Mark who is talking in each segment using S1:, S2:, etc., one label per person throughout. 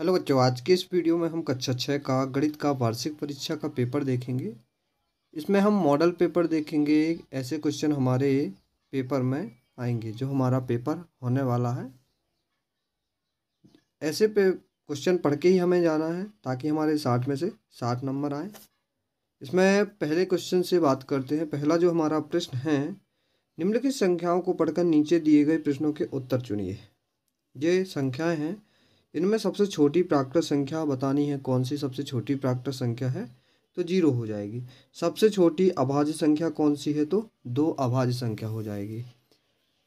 S1: hello बच्चों आज के इस वीडियो में हम कक्षा छः का गणित का वार्षिक परीक्षा का पेपर देखेंगे इसमें हम मॉडल पेपर देखेंगे ऐसे क्वेश्चन हमारे पेपर में आएंगे जो हमारा पेपर होने वाला है ऐसे पे क्वेश्चन पढ़ के ही हमें जाना है ताकि हमारे साठ में से साठ नंबर आए इसमें पहले क्वेश्चन से बात करते हैं पहला जो हमारा प्रश्न है निम्नलिखित संख्याओं को पढ़कर नीचे दिए गए प्रश्नों के उत्तर चुनिए ये संख्याएँ हैं इनमें सबसे छोटी प्राकृत संख्या बतानी है कौन सी सबसे छोटी प्राकृत संख्या है तो जीरो हो जाएगी सबसे छोटी अभाज्य संख्या कौन सी है तो दो अभाज्य संख्या हो जाएगी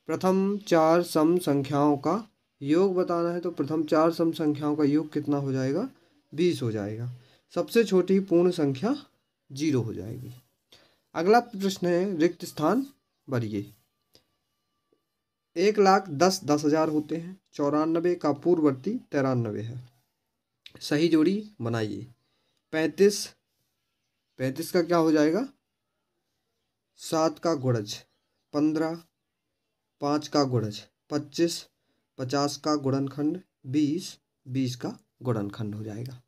S1: प्रथम चार सम संख्याओं का योग बताना है तो प्रथम चार सम संख्याओं का योग कितना हो जाएगा बीस हो जाएगा सबसे छोटी पूर्ण संख्या जीरो हो जाएगी अगला प्रश्न है रिक्त स्थान भरिए एक लाख दस दस हज़ार होते हैं चौरानबे का पूर्ववर्ती तिरानबे है सही जोड़ी बनाइए पैंतीस पैंतीस का क्या हो जाएगा सात का गुड़ज पंद्रह पाँच का गुड़ज पच्चीस पचास का गुड़नखंड बीस बीस का गुड़नखंड हो जाएगा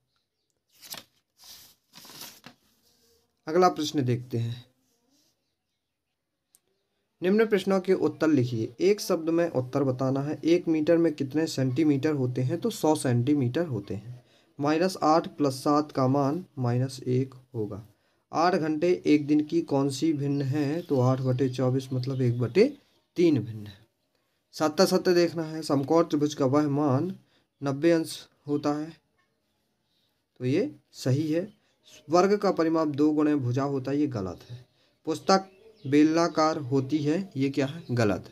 S1: अगला प्रश्न देखते हैं निम्न प्रश्नों के उत्तर लिखिए एक शब्द में उत्तर बताना है एक मीटर में कितने सेंटीमीटर होते हैं तो सौ सेंटीमीटर होते हैं माइनस आठ प्लस सात का मान माइनस एक होगा आठ घंटे एक दिन की कौन सी भिन्न है तो आठ बटे चौबीस मतलब एक बटे तीन भिन्न है सत्ता सत्य देखना है समकोण त्रिभुज का वह मान नब्बे अंश होता है तो ये सही है वर्ग का परिमाप दो गुणे भुजा होता है ये गलत है पुस्तक बेलाकार होती है ये क्या है गलत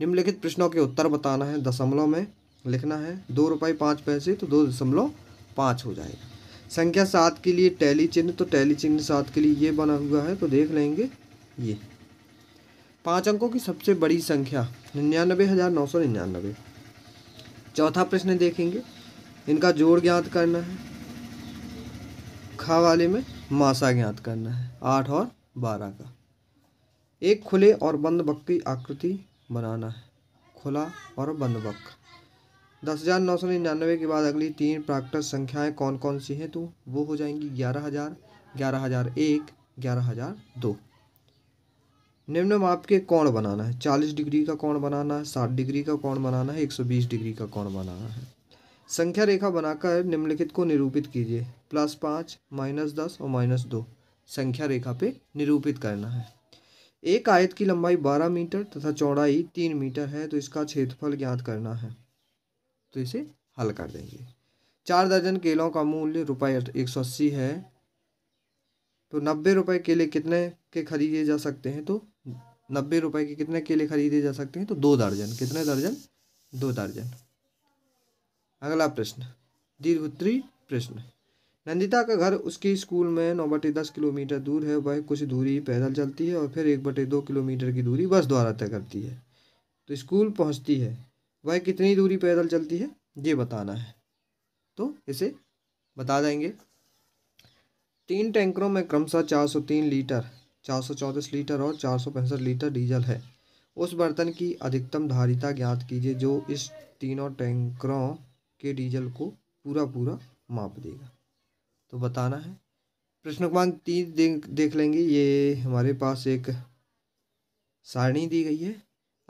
S1: निम्नलिखित प्रश्नों के उत्तर बताना है दशमलव में लिखना है दो रुपये पाँच पैसे तो दो दशमलव पाँच हो जाएगा संख्या सात के लिए टैली चिन्ह तो टैली चिन्ह सात के लिए ये बना हुआ है तो देख लेंगे ये पाँच अंकों की सबसे बड़ी संख्या निन्यानवे हज़ार नौ सौ निन्यानवे चौथा प्रश्न देखेंगे इनका जोड़ ज्ञात करना है खा वाले में मासा ज्ञात करना है आठ और बारह का एक खुले और बंद बक की आकृति बनाना है खुला और बंद बक दस हज़ार नौ सौ निन्यानवे के बाद अगली तीन प्राकृत संख्याएं कौन कौन सी हैं तो वो हो जाएंगी ग्यारह हज़ार ग्यारह हज़ार एक ग्यारह हज़ार दो निम्न माप के कोण बनाना है चालीस डिग्री का कोण बनाना है साठ डिग्री का कोण बनाना है एक सौ बीस डिग्री का कोण बनाना है संख्या रेखा बनाकर निम्नलिखित को निरूपित कीजिए प्लस पाँच माइनस दस और माइनस दो संख्या रेखा पे निरूपित करना है एक आयत की लंबाई बारह मीटर तथा चौड़ाई तीन मीटर है तो इसका क्षेत्रफल ज्ञात करना है तो इसे हल कर देंगे चार दर्जन केलों का मूल्य रुपये एक सौ अस्सी है तो नब्बे रुपये केले कितने के खरीदे जा सकते हैं तो नब्बे रुपये के कितने केले खरीदे जा सकते हैं तो दो दर्जन कितने दर्जन दो दर्जन अगला प्रश्न दीर्घोत्तरी प्रश्न नंदिता का घर उसके स्कूल में नौ बटे दस किलोमीटर दूर है वह कुछ दूरी पैदल चलती है और फिर एक बटे दो किलोमीटर की दूरी बस द्वारा तय करती है तो स्कूल पहुंचती है वह कितनी दूरी पैदल चलती है ये बताना है तो इसे बता देंगे तीन टैंकरों में क्रमशः 403 लीटर 434 लीटर और चार लीटर डीजल है उस बर्तन की अधिकतम धारिता ज्ञात कीजिए जो इस तीनों टैंकरों के डीजल को पूरा पूरा माप देगा तो बताना है प्रश्न क्रमांक तीन देख लेंगे ये हमारे पास एक सारणी दी गई है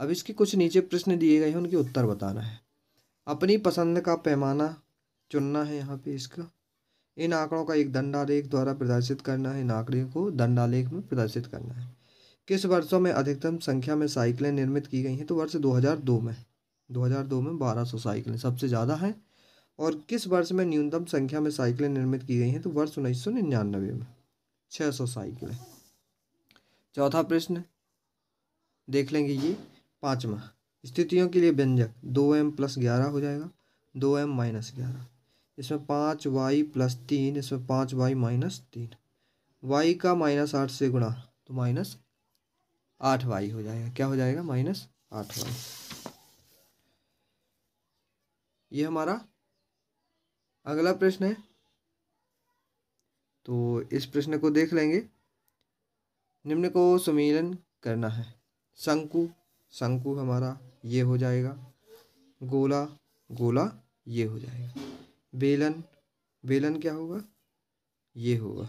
S1: अब इसके कुछ नीचे प्रश्न दिए गए हैं उनके उत्तर बताना है अपनी पसंद का पैमाना चुनना है यहाँ पे इसका इन आंकड़ों का एक दंडालेख द्वारा प्रदर्शित करना है इन आंकड़े को दंडालेख में प्रदर्शित करना है किस वर्षों में अधिकतम संख्या में साइकिलें निर्मित की गई हैं तो वर्ष 2002 में 2002 में 1200 साइकिलें सबसे ज़्यादा हैं और किस वर्ष में न्यूनतम संख्या में साइकिलें निर्मित की गई हैं तो वर्ष उन्नीस सौ में छः सौ साइकिलें चौथा प्रश्न देख लेंगे ये पाँचवा स्थितियों के लिए व्यंजक दो एम प्लस ग्यारह हो जाएगा दो एम माइनस ग्यारह इसमें पाँच वाई प्लस तीन इसमें पाँच वाई माइनस तीन वाई का माइनस आठ से गुणा तो माइनस आठ वाई हो जाएगा क्या हो जाएगा माइनस आठ वाई ये हमारा अगला प्रश्न है तो इस प्रश्न को देख लेंगे निम्न को सम्मिलन करना है शंकु शंकु हमारा ये हो जाएगा गोला गोला ये हो जाएगा बेलन बेलन क्या होगा ये होगा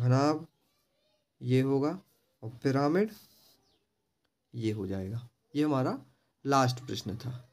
S1: घनाब ये होगा और पिरामिड ये हो जाएगा ये हमारा लास्ट प्रश्न था